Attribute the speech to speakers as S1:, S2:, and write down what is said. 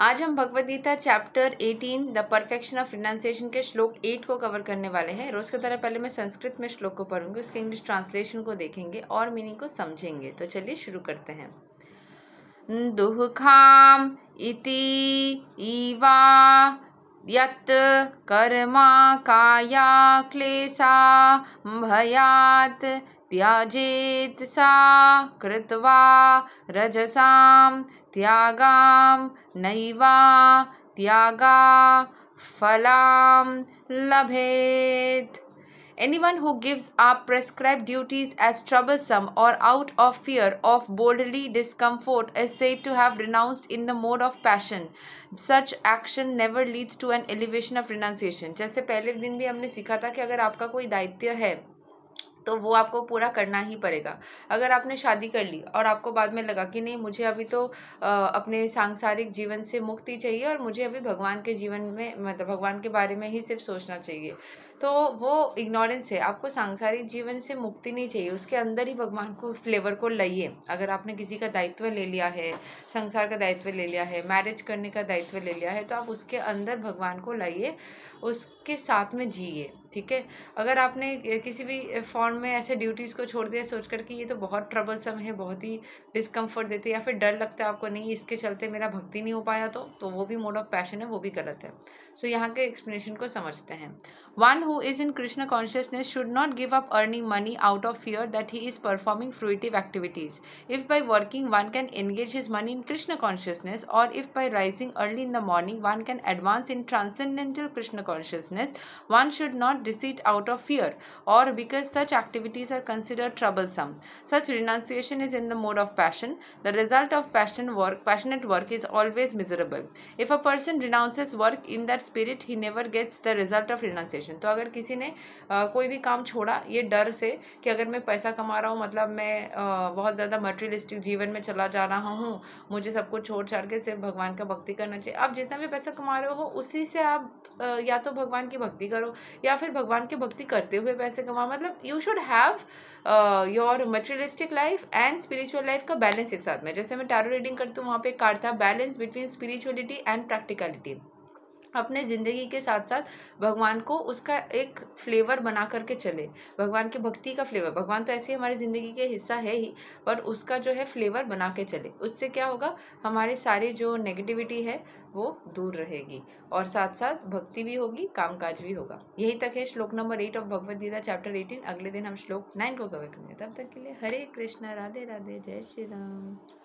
S1: आज हम Bhagavad Gita chapter 18 the perfection of pronunciation के श्लोक 8 को कवर करने वाले हैं रोज़ की तरह पहले मैं संस्कृत में श्लोक को पढ़ूंगी उसके इंग्लिश ट्रांसलेशन को देखेंगे और मीनिंग को समझेंगे तो चलिए शुरू करते हैं दुखाम इति ईवा यत कर्मा काया क्लेशा भयात त्याजेत सा कृत्वा रजसां त्यागां नैवा त्यागा फलाम लभेत Anyone who gives up prescribed duties as troublesome or out of fear of bodily discomfort is said to have renounced in the mode of passion. Such action never leads to an elevation of renunciation. जैसे पहले दिन भी हमने सीखा था कि अगर आपका कोई दायित्व है तो वो आपको पूरा करना ही पड़ेगा अगर आपने शादी कर ली और आपको बाद में लगा कि नहीं मुझे अभी तो आ, अपने सांसारिक जीवन से मुक्ति चाहिए और मुझे अभी भगवान के जीवन में मतलब भगवान के बारे में ही सिर्फ सोचना चाहिए तो वो इग्नोरेंस है आपको सांसारिक जीवन से मुक्ति नहीं चाहिए उसके अंदर ही भगवान को फ्लेवर को लाइए अगर आपने किसी का दायित्व ले लिया है संसार का दायित्व ले लिया है मैरिज करने का दायित्व ले लिया है तो आप उसके अंदर भगवान को लाइए उसके साथ में जिए ठीक है अगर आपने किसी भी फॉर्म लॉकडाउन में ऐसे ड्यूटीज़ को छोड़ दिया सोच कर कि ये तो बहुत ट्रबल सम है बहुत ही डिस्कम्फर्ट देती है या फिर डर लगता है आपको नहीं इसके चलते मेरा भक्ति नहीं हो पाया तो तो वो भी मोड ऑफ पैशन है वो भी गलत है सो so, यहाँ के एक्सप्लेनेशन को समझते हैं one who is in Krishna consciousness should not give up earning money out of fear that he is performing fruitive activities if by working one can engage his money in Krishna consciousness और if by rising early in the morning one can advance in transcendental Krishna consciousness one should not desist out of fear और because such activities are considered troublesome. Such renunciation is in the mode of passion. The result of passion work, passionate work is always miserable. If a person renounces work in that spirit, he never gets the result of renunciation. to agar kisi ne koi bhi kaam choda ye dar se ki agar main paisa kama raha hu matlab main bahut zyada materialistic jeevan mein chala ja raha hu mujhe sab kuch chhod छोड़ ke sirf bhagwan ka bhakti karna chahiye ab jitna bhi paisa kama कमा ho usi se aap ya to bhagwan ki bhakti karo ya fir bhagwan ki bhakti karte hue करते हुए matlab you should should have your materialistic life and spiritual life का balance एक साथ में जैसे मैं tarot reading करती हूँ वहाँ पे एक कार्ड था balance between spirituality and practicality अपने ज़िंदगी के साथ साथ भगवान को उसका एक फ्लेवर बना करके चले भगवान के भक्ति का फ्लेवर भगवान तो ऐसे ही हमारी ज़िंदगी के हिस्सा है ही पर उसका जो है फ्लेवर बना के चले उससे क्या होगा हमारे सारे जो नेगेटिविटी है वो दूर रहेगी और साथ साथ भक्ति भी होगी कामकाज भी होगा यही तक है श्लोक number eight of Bhagavad Gita chapter eighteen अगले दिन हम श्लोक नाइन को कवर करेंगे तब तक के लिए हरे कृष्णा राधे राधे जय श्री राम